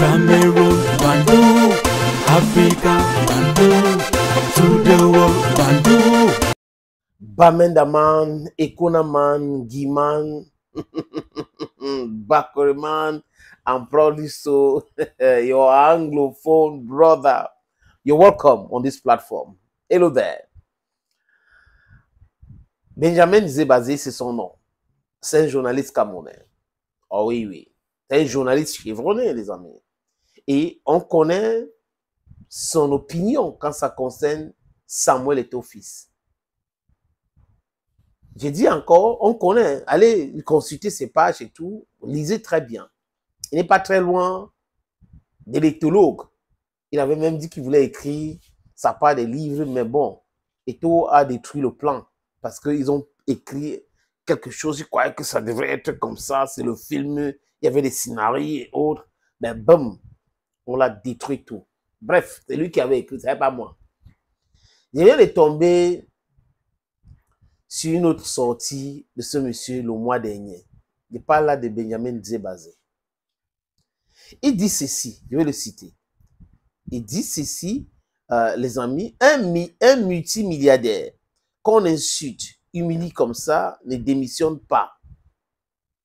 Cameroon, Man, Africa, Man, to the world, man, Ekonaman, Giman, man, and probably so, your Anglophone brother. You're welcome on this platform. Hello there. Benjamin Zébazé, c'est son nom. C'est un journaliste camerounais. Oh oui, oui. C'est un journaliste chevronné, les amis. Et on connaît son opinion quand ça concerne Samuel et fils. J'ai dit encore, on connaît. Allez consulter ses pages et tout. Lisez très bien. Il n'est pas très loin d'électologue. Il avait même dit qu'il voulait écrire sa part des livres, mais bon, Eto a détruit le plan parce qu'ils ont écrit quelque chose. ils croyaient que ça devrait être comme ça. C'est le film. Il y avait des scénarios et autres. Mais bam, on l'a détruit tout. Bref, c'est lui qui avait écrit, c'est pas moi. Je viens de tomber sur une autre sortie de ce monsieur le mois dernier. Il parle là de Benjamin Zébazé. Il dit ceci, je vais le citer. Il dit ceci, euh, les amis, un, un multimilliardaire qu'on insulte, humilie comme ça, ne démissionne pas.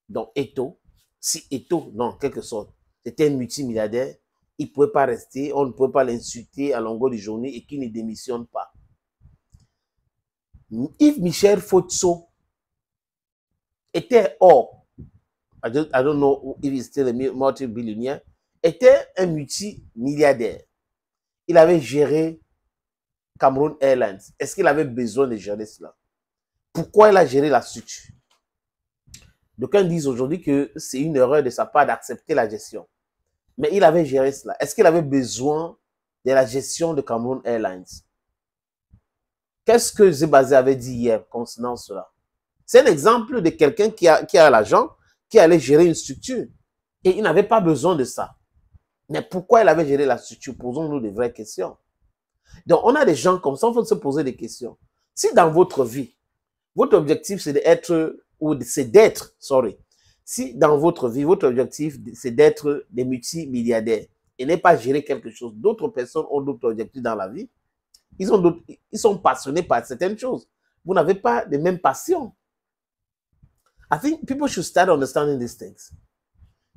Donc, Eto, si Eto, non, en quelque sorte, c'était un multimilliardaire, il ne pouvait pas rester, on ne pouvait pas l'insulter à longueur de journée et qu'il ne démissionne pas. Yves Michel Fotso était or, I don't, know if he's still a multi-billionaire, était un multimilliardaire. Il avait géré Cameroon Airlines. Est-ce qu'il avait besoin de gérer cela Pourquoi il a géré la structure D'aucuns disent aujourd'hui que c'est une erreur de sa part d'accepter la gestion. Mais il avait géré cela. Est-ce qu'il avait besoin de la gestion de Cameroon Airlines Qu'est-ce que Zébazé avait dit hier concernant cela C'est un exemple de quelqu'un qui a, qui a l'argent, qui allait gérer une structure. Et il n'avait pas besoin de ça. Mais pourquoi il avait géré la structure Posons-nous des vraies questions. Donc, on a des gens comme ça, il faut se poser des questions. Si dans votre vie, votre objectif, c'est d'être, ou c'est d'être, sorry, si dans votre vie, votre objectif, c'est d'être des multimilliardaires et n'est pas gérer quelque chose, d'autres personnes ont d'autres objectifs dans la vie. Ils, ont ils sont passionnés par certaines choses. Vous n'avez pas les mêmes passions. I think people should start understanding these things.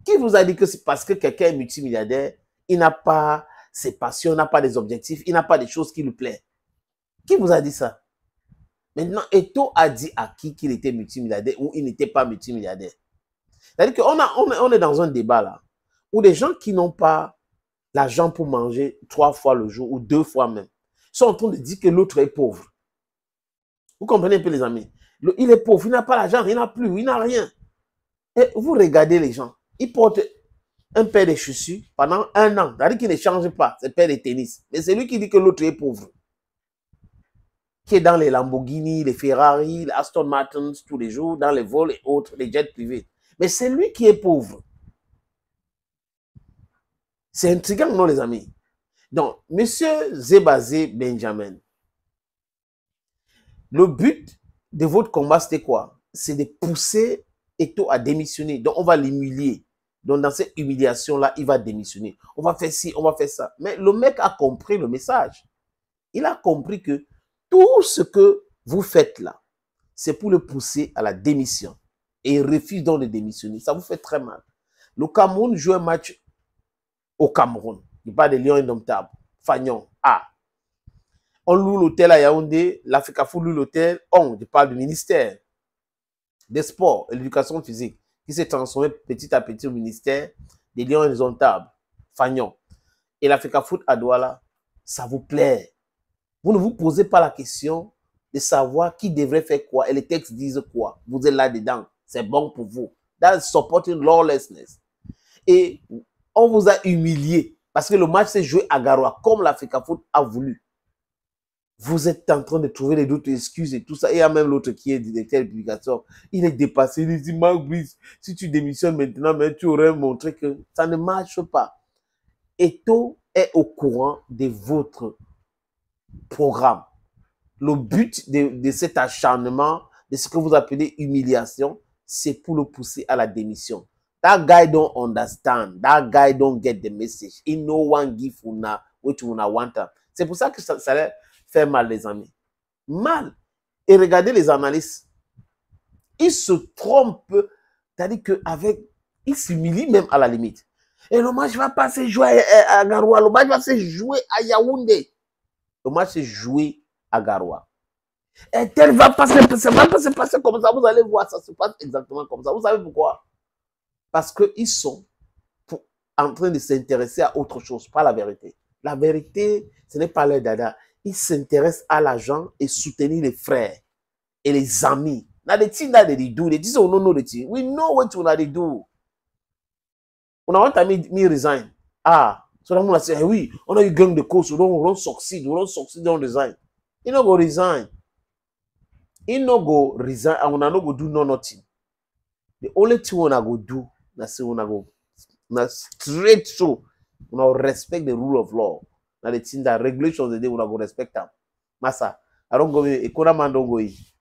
Qui vous a dit que c'est parce que quelqu'un est multimilliardaire, il n'a pas ses passions, il n'a pas des objectifs, il n'a pas des choses qui lui plaisent Qui vous a dit ça Maintenant, Eto a dit à qui qu'il était multimilliardaire ou il n'était pas multimilliardaire c'est-à-dire qu'on est dans un débat là, où des gens qui n'ont pas l'argent pour manger trois fois le jour ou deux fois même, sont en train de dire que l'autre est pauvre. Vous comprenez un peu les amis Il est pauvre, il n'a pas l'argent, il n'a plus, il n'a rien. Et vous regardez les gens, ils portent un paire de chaussures pendant un an. C'est-à-dire qu'ils ne changent pas un paire de tennis. Mais c'est lui qui dit que l'autre est pauvre. Qui est dans les Lamborghini, les Ferrari, les Aston Martins tous les jours, dans les vols et autres, les jets privés. Mais c'est lui qui est pauvre. C'est intrigant, non, les amis? Donc, monsieur Zebazé Benjamin, le but de votre combat, c'était quoi? C'est de pousser Eto à démissionner. Donc, on va l'humilier. Donc, dans cette humiliation-là, il va démissionner. On va faire ci, on va faire ça. Mais le mec a compris le message. Il a compris que tout ce que vous faites là, c'est pour le pousser à la démission et ils refusent donc de démissionner. Ça vous fait très mal. Le Cameroun joue un match au Cameroun. Il parle des lions indomptables. Fagnon, Ah. On loue l'hôtel à Yaoundé. L'Africa Foot loue l'hôtel. On, je parle du ministère des sports et l'éducation physique qui s'est transformé petit à petit au ministère des lions indomptables. Fagnon. Et l'Africa Foot à Douala, ça vous plaît. Vous ne vous posez pas la question de savoir qui devrait faire quoi et les textes disent quoi. Vous êtes là-dedans. C'est bon pour vous. That's supporting lawlessness. Et on vous a humilié parce que le match s'est joué à Garoua comme l'Africa Foot a voulu. Vous êtes en train de trouver les doutes, excuses et tout ça. Et il y a même l'autre qui est directeur de Il est dépassé. Il dit, Marc Brice, si tu démissionnes maintenant, mais tu aurais montré que ça ne marche pas. Et tout est au courant de votre programme. Le but de, de cet acharnement, de ce que vous appelez humiliation, c'est pour le pousser à la démission. That guy don't understand. That guy don't get the message. He no one give una what una want. C'est pour ça que ça, ça fait mal, les amis. Mal. Et regardez les analystes. Ils se trompent. C'est-à-dire qu'avec... Ils s'humilient même à la limite. Et le match va pas se jouer à Garoua. Le match va se jouer à Yaoundé. Le match se jouer à Garoua. Et eh, tel va passer, pas se passer comme ça. Vous allez voir, ça se passe exactement comme ça. Vous savez pourquoi Parce qu'ils sont en train de s'intéresser à autre chose, pas la vérité. La vérité, ce n'est pas leur dada. Ils s'intéressent à l'argent et soutenir les frères et les amis. Now the thing that they do, they just don't know the We know what una they do. me me resign. Ah, so that eh a say, a we, oh no, gang de coast, on don't, on succeed, we on succeed, on resign. You know, go resign. he no go resign and una no go do no nothing the only thing una go do na say una go na straight through una go respect the rule of law na the thing that regulations dey dey una go respect am masa i don go ekona man don go e